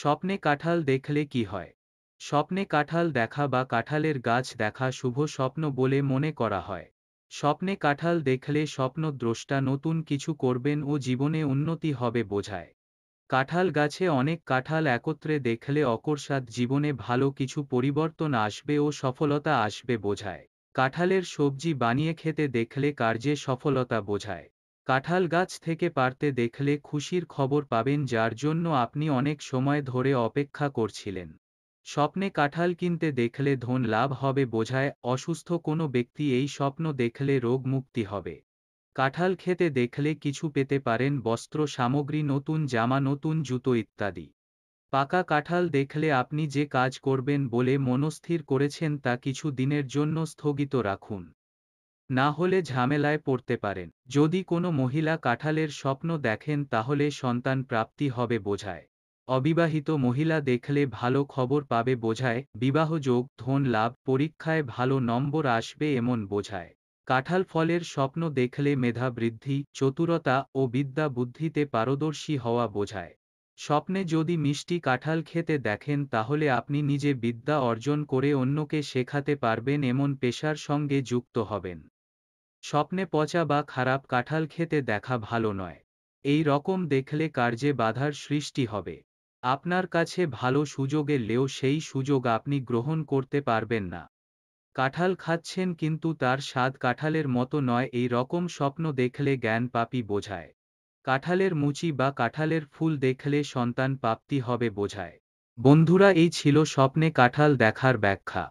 স্বপ্নে কাঁঠাল দেখলে কি হয় স্বপ্নে কাঁঠাল দেখা বা কাঁঠালের গাছ দেখা শুভ স্বপ্ন বলে মনে করা হয় স্বপ্নে কাঁঠাল দেখলে স্বপ্নদ্রষ্টা নতুন কিছু করবেন ও জীবনে উন্নতি হবে বোঝায় কাঁঠাল গাছে অনেক কাঁঠাল একত্রে দেখলে অকর্ষাৎ জীবনে ভালো কিছু পরিবর্তন আসবে ও সফলতা আসবে বোঝায় কাঁঠালের সবজি বানিয়ে খেতে দেখলে কার্যে সফলতা বোঝায় কাঁঠাল গাছ থেকে পারতে দেখলে খুশির খবর পাবেন যার জন্য আপনি অনেক সময় ধরে অপেক্ষা করছিলেন স্বপ্নে কাঁঠাল কিনতে দেখলে ধন লাভ হবে বোঝায় অসুস্থ কোনো ব্যক্তি এই স্বপ্ন দেখলে রোগ মুক্তি হবে কাঁঠাল খেতে দেখলে কিছু পেতে পারেন বস্ত্র সামগ্রী নতুন জামা নতুন জুতো ইত্যাদি পাকা কাঁঠাল দেখলে আপনি যে কাজ করবেন বলে মনস্থির করেছেন তা কিছু দিনের জন্য স্থগিত রাখুন না হলে ঝামেলায় পড়তে পারেন যদি কোনো মহিলা কাঁঠালের স্বপ্ন দেখেন তাহলে সন্তান প্রাপ্তি হবে বোঝায় অবিবাহিত মহিলা দেখলে ভালো খবর পাবে বোঝায় বিবাহযোগ ধন লাভ পরীক্ষায় ভালো নম্বর আসবে এমন বোঝায় কাঁঠাল ফলের স্বপ্ন দেখলে মেধা বৃদ্ধি চতুরতা ও বিদ্যা বুদ্ধিতে পারদর্শী হওয়া বোঝায় স্বপ্নে যদি মিষ্টি কাঁঠাল খেতে দেখেন তাহলে আপনি নিজে বিদ্যা অর্জন করে অন্যকে শেখাতে পারবেন এমন পেশার সঙ্গে যুক্ত হবেন স্বপ্নে পচা বা খারাপ কাঁঠাল খেতে দেখা ভালো নয় এই রকম দেখলে কার্যে বাধার সৃষ্টি হবে আপনার কাছে ভালো সুযোগ এলেও সেই সুযোগ আপনি গ্রহণ করতে পারবেন না কাঁঠাল খাচ্ছেন কিন্তু তার স্বাদ কাঁঠালের মতো নয় এই রকম স্বপ্ন দেখলে জ্ঞান পাপি বোঝায় কাঁঠালের মুচি বা কাঁঠালের ফুল দেখলে সন্তান প্রাপ্তি হবে বোঝায় বন্ধুরা এই ছিল স্বপ্নে কাঁঠাল দেখার ব্যাখ্যা